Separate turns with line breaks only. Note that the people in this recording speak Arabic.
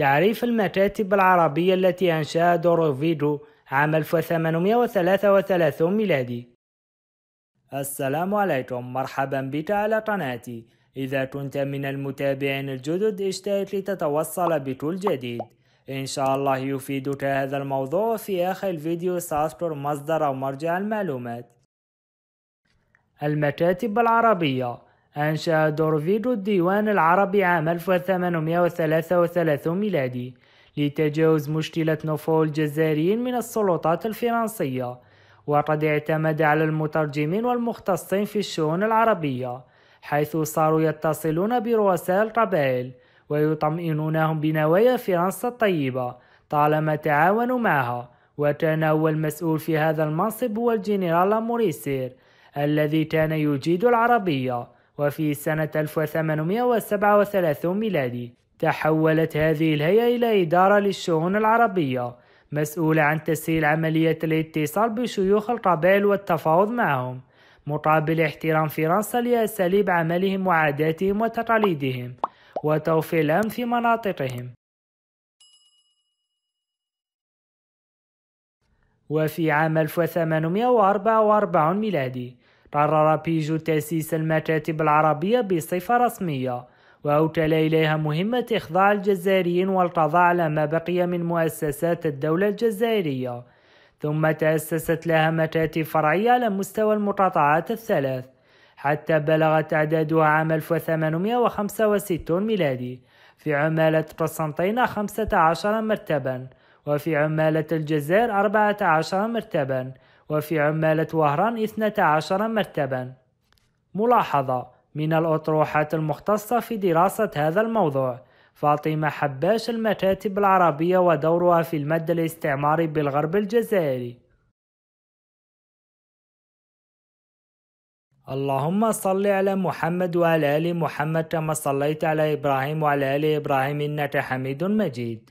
تعريف المكاتب العربية التي أنشأها دوروفيدو عام 1833 ميلادي السلام عليكم مرحبا بك على قناتي إذا كنت من المتابعين الجدد اشترك لتتوصل بكل جديد إن شاء الله يفيدك هذا الموضوع في آخر الفيديو سأذكر مصدر أو مرجع المعلومات المكاتب العربية أنشأ دورفيدو الديوان العربي عام 1833 ميلادي لتجاوز مشكلة نفور الجزائريين من السلطات الفرنسية وقد اعتمد على المترجمين والمختصين في الشؤون العربية حيث صاروا يتصلون برؤساء القبائل ويطمئنونهم بنوايا فرنسا الطيبة طالما تعاونوا معها وكان أول مسؤول في هذا المنصب هو الجنرال موريسير الذي كان يجيد العربية وفي سنة 1837 ميلادي تحولت هذه الهيئة إلى إدارة للشؤون العربية مسؤولة عن تسهيل عملية الاتصال بشيوخ القبائل والتفاوض معهم مقابل احترام فرنسا لأساليب عملهم وعاداتهم وتقاليدهم وتوفير الأمن في مناطقهم وفي عام 1844 ميلادي قرر بيجو تأسيس المكاتب العربية بصفة رسمية وأوكل إليها مهمة إخضاع الجزائريين والقضاء على ما بقي من مؤسسات الدولة الجزائرية ثم تأسست لها مكاتب فرعية على مستوى المقاطعات الثلاث حتى بلغ تعدادها عام 1865 ميلادي في عمالة قسنطينة 15 مرتبًا وفي عمالة الجزائر 14 مرتبًا وفي عمالة وهران 12 مرتبا ملاحظة من الأطروحات المختصة في دراسة هذا الموضوع فاطمة حباش المكاتب العربية ودورها في المد الاستعماري بالغرب الجزائري اللهم صل على محمد وعلى آل محمد كما صليت على إبراهيم وعلى آل إبراهيم إنك حميد مجيد